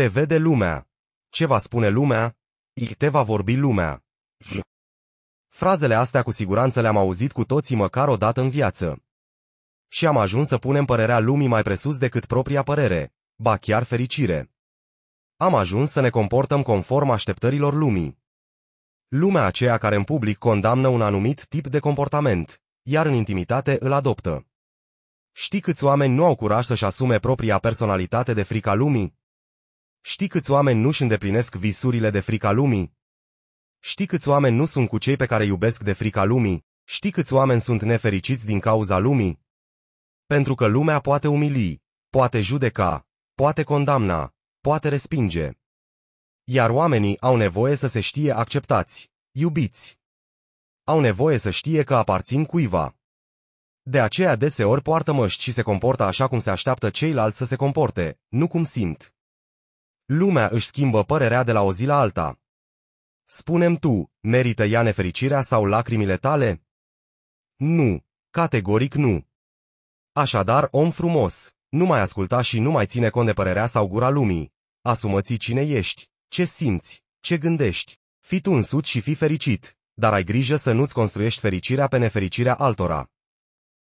Te vede lumea. Ce va spune lumea? I te va vorbi lumea. Frazele astea cu siguranță le-am auzit cu toții măcar o dată în viață. Și am ajuns să punem părerea lumii mai presus decât propria părere, ba chiar fericire. Am ajuns să ne comportăm conform așteptărilor lumii. Lumea aceea care în public condamnă un anumit tip de comportament, iar în intimitate îl adoptă. Știi câți oameni nu au curaj să-și asume propria personalitate de frica lumii? Știi câți oameni nu-și îndeplinesc visurile de frica lumii? Știi câți oameni nu sunt cu cei pe care iubesc de frica lumii? Știi câți oameni sunt nefericiți din cauza lumii? Pentru că lumea poate umili, poate judeca, poate condamna, poate respinge. Iar oamenii au nevoie să se știe acceptați, iubiți. Au nevoie să știe că aparțin cuiva. De aceea deseori poartă măști și se comportă așa cum se așteaptă ceilalți să se comporte, nu cum simt. Lumea își schimbă părerea de la o zi la alta. Spunem tu, merită ea nefericirea sau lacrimile tale? Nu, categoric nu. Așadar, om frumos, nu mai asculta și nu mai ține cont de părerea sau gura lumii. Asumă-ți cine ești, ce simți, ce gândești. Fii tu însuți și fii fericit, dar ai grijă să nu-ți construiești fericirea pe nefericirea altora.